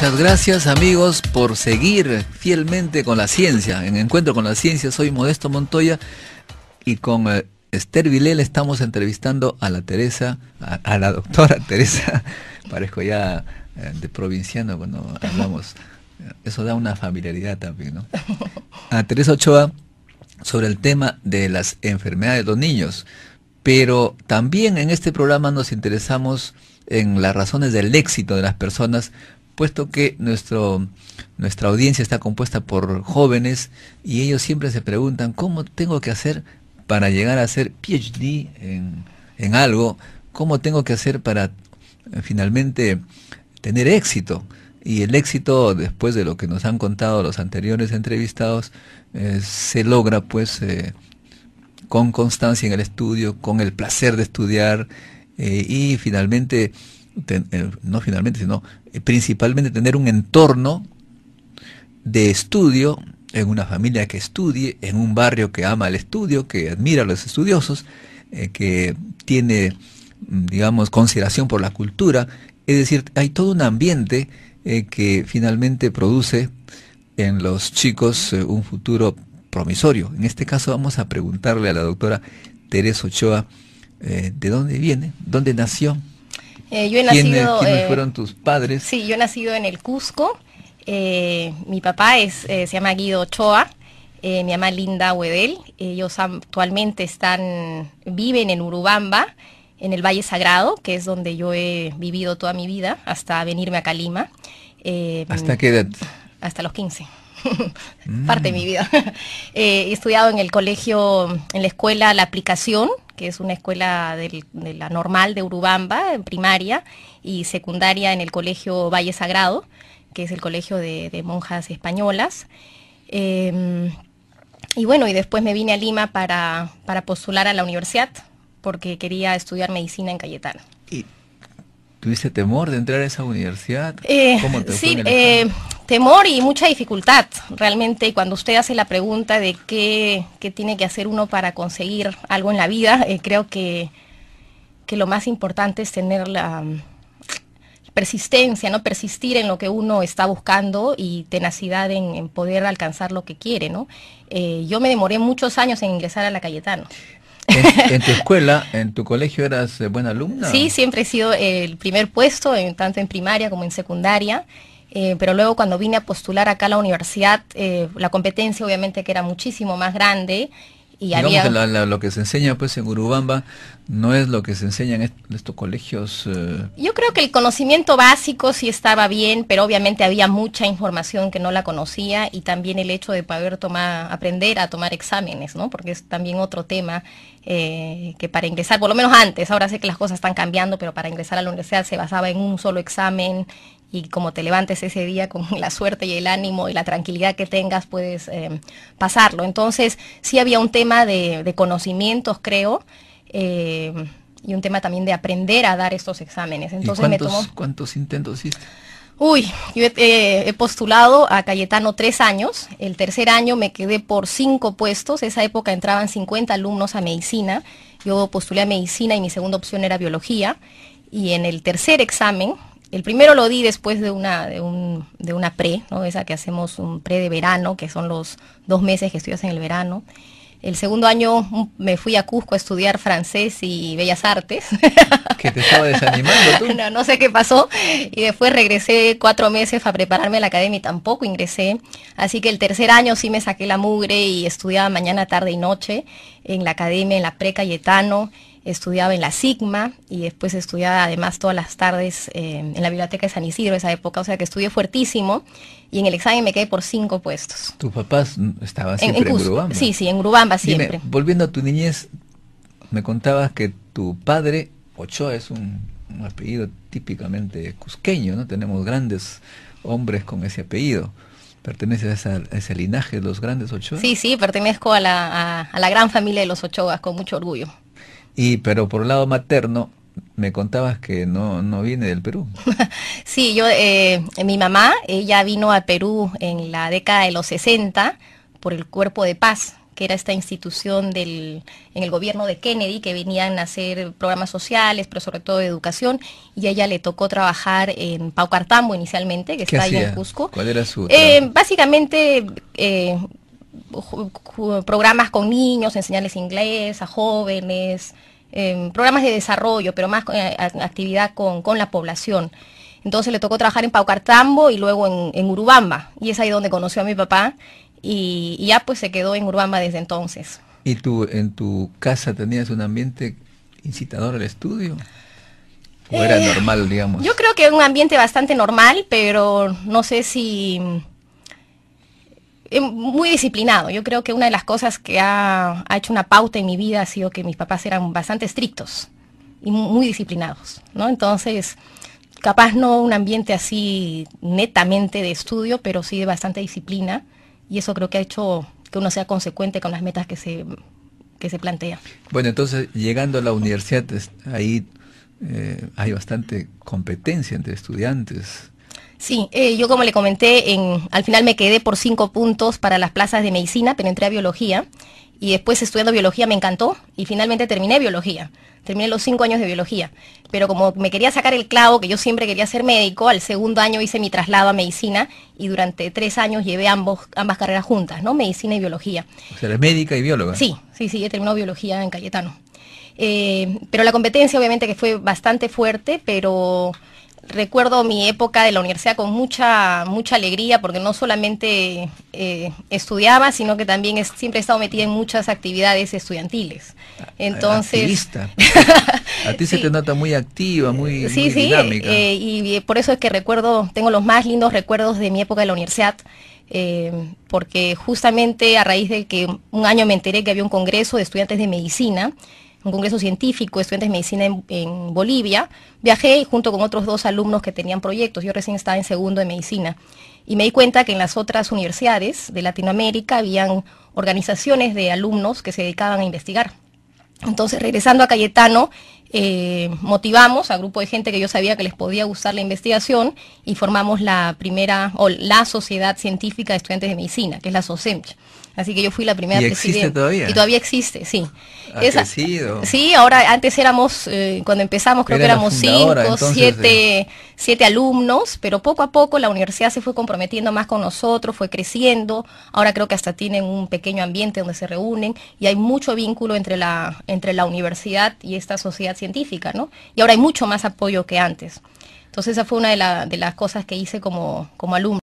Muchas gracias amigos por seguir fielmente con la ciencia. En Encuentro con la Ciencia soy Modesto Montoya y con eh, Esther Vilel estamos entrevistando a la Teresa, a, la doctora Teresa, parezco ya eh, de provinciano cuando hablamos. Eso da una familiaridad también, ¿no? A Teresa Ochoa sobre el tema de las enfermedades de los niños. Pero también en este programa nos interesamos en las razones del éxito de las personas puesto que nuestro, nuestra audiencia está compuesta por jóvenes y ellos siempre se preguntan cómo tengo que hacer para llegar a ser PhD en, en algo, cómo tengo que hacer para eh, finalmente tener éxito. Y el éxito, después de lo que nos han contado los anteriores entrevistados, eh, se logra pues eh, con constancia en el estudio, con el placer de estudiar y finalmente eh, no finalmente, sino eh, principalmente tener un entorno de estudio, en una familia que estudie, en un barrio que ama el estudio, que admira a los estudiosos, eh, que tiene, mm, digamos, consideración por la cultura. Es decir, hay todo un ambiente que finalmente produce en los chicos un futuro promisorio. En este caso vamos a preguntarle a la doctora Teresa Ochoa de dónde viene, dónde nació, eh, yo he eh, nacido, ¿Quiénes, eh, fueron tus padres? Sí, yo he nacido en el Cusco. mi papá es, se llama Guido Ochoa. mi mamá Linda Huedel. Ellos actualmente están, viven en Urubamba, en el Valle Sagrado, que es donde yo he vivido toda mi vida, hasta venirme a Calima. ¿Hasta qué edad? Hasta los 15. Mm. Parte de mi vida. he estudiado en el colegio, en la escuela, la aplicación que es una escuela de la normal de Urubamba, en primaria, y secundaria en el Colegio Valle Sagrado, que es el colegio de, monjas españolas. Em, y bueno, y después me vine a Lima para, para postular a la universidad, porque quería estudiar medicina en Cayetano. ¿Y tuviste temor de entrar a esa universidad? Eh, ¿Cómo te sí, temor y mucha dificultad realmente cuando usted hace la pregunta de qué, tiene que hacer uno para conseguir algo en la vida, eh, creo que, lo más importante es tener la mm, persistencia, ¿no? persistir en lo que uno está buscando y tenacidad en, poder alcanzar lo que quiere. ¿no? Eh, yo me demoré muchos años en ingresar a la Cayetano. En, tu escuela, en tu colegio, eras eh, buena alumna? Sí, siempre he sido el primer puesto, tanto en primaria como en secundaria. Eh, pero luego cuando vine a postular acá a la universidad, eh, la competencia obviamente que era muchísimo más grande. Y lo que se enseña pues en Urubamba no es lo que se enseña en, estos colegios. Eh. Yo creo que el conocimiento básico sí estaba bien, pero obviamente había mucha información que no la conocía y también el hecho de poder tomar, aprender a tomar exámenes, ¿no? Porque es también otro tema que para ingresar, por lo menos antes, ahora sé que las cosas están cambiando, pero para ingresar a la universidad se basaba en un solo examen y como te levantes ese día con la suerte y el ánimo y la tranquilidad que tengas, puedes em, pasarlo. Entonces, sí había un tema de, conocimientos, creo, em, y un tema también de aprender a dar estos exámenes. Entonces, cuántos, intentos hiciste? Uy, yo he, eh, he, postulado a Cayetano tres años. El tercer año me quedé por cinco puestos. Esa época entraban 50 alumnos a medicina. Yo postulé a medicina y mi segunda opción era biología. Y en el tercer examen, el primero lo di después de una, de, de una pre, ¿no? esa que hacemos un pre de verano, que son los dos meses que estudias en el verano. El segundo año me fui a Cusco a estudiar francés y bellas artes. Que te estaba desanimando tú. No, sé qué pasó. Y después regresé cuatro meses a prepararme a la academia y tampoco ingresé. Así que el tercer año sí me saqué la mugre y estudiaba mañana, tarde y noche en la academia, en la pre Cayetano estudiaba en la Sigma y después estudiaba además todas las tardes eh, en la biblioteca de San Isidro esa época, o sea que estudié fuertísimo y en el examen me quedé por cinco puestos. ¿Tus papás estaban siempre en, Urubamba Sí, sí, en Urubamba siempre. volviendo a tu niñez, me contabas que tu padre, Ochoa, es un, apellido típicamente cusqueño, ¿no? Tenemos grandes hombres con ese apellido. ¿Perteneces a, ese linaje de los grandes Ochoas? Sí, sí, pertenezco a la, a la gran familia de los Ochoas, con mucho orgullo. Y, pero por el lado materno, me contabas que no, no viene del Perú. sí, yo, eh, mi mamá, ella vino a Perú en la década de los 60 por el Cuerpo de Paz, que era esta institución del, en el gobierno de Kennedy que venían a hacer programas sociales, pero sobre todo de educación, y a ella le tocó trabajar en Paucartambo inicialmente, que está ahí en Cusco. ¿Cuál era su...? Eh, básicamente eh, programas con niños, enseñarles inglés a jóvenes, em, programas de desarrollo, pero más eh, actividad con, la población. Entonces le tocó trabajar en Paucartambo y luego en, Urubamba, y es ahí donde conoció a mi papá, y, ya pues se quedó en Urubamba desde entonces. ¿Y tú en tu casa tenías un ambiente incitador al estudio? ¿O era eh, normal, digamos? Yo creo que un ambiente bastante normal, pero no sé si eh, muy disciplinado. Yo creo que una de las cosas que ha, ha, hecho una pauta en mi vida ha sido que mis papás eran bastante estrictos y muy disciplinados, ¿no? Entonces, capaz no un ambiente así netamente de estudio, pero sí de bastante disciplina y eso creo que ha hecho que uno sea consecuente con las metas que se, que se plantea. Bueno, entonces, llegando a la universidad, ahí eh, hay bastante competencia entre estudiantes. Sí, eh, yo como le comenté, al final me quedé por cinco puntos para las plazas de medicina, pero entré a biología y después estudiando biología me encantó y finalmente terminé biología. Terminé los cinco años de biología, pero como me quería sacar el clavo, que yo siempre quería ser médico, al segundo año hice mi traslado a medicina y durante tres años llevé ambos, ambas carreras juntas, ¿no? Medicina y biología. O eres médica y bióloga. Sí, sí, sí, he terminado biología en Cayetano. Eh, pero la competencia obviamente que fue bastante fuerte, pero recuerdo mi época de la universidad con mucha, mucha alegría porque no solamente eh, estudiaba, sino que también siempre he estado metida en muchas actividades estudiantiles. Ah, Entonces... A ti se te nota muy activa, muy, sí, sí. Eh, y eh, por eso es que recuerdo, tengo los más lindos recuerdos de mi época de la universidad. porque justamente a raíz de que un año me enteré que había un congreso de estudiantes de medicina, congreso científico, estudiantes de medicina en, Bolivia, viajé junto con otros dos alumnos que tenían proyectos. Yo recién estaba en segundo de medicina. Y me di cuenta que en las otras universidades de Latinoamérica habían organizaciones de alumnos que se dedicaban a investigar. Entonces, regresando a Cayetano, eh, motivamos a grupo de gente que yo sabía que les podía gustar la investigación y formamos la primera, o la Sociedad Científica de Estudiantes de Medicina, que es la SOCEMCH. Así que yo fui la primera ¿Y Y todavía existe, sí. Ha Sí, ahora antes éramos, eh, cuando empezamos creo que éramos cinco, siete, alumnos, pero poco a poco la universidad se fue comprometiendo más con nosotros, fue creciendo. Ahora creo que hasta tienen un pequeño ambiente donde se reúnen y hay mucho vínculo entre la, entre la universidad y esta sociedad científica, ¿no? Y ahora hay mucho más apoyo que antes. Entonces esa fue una de, las cosas que hice como, como alumno.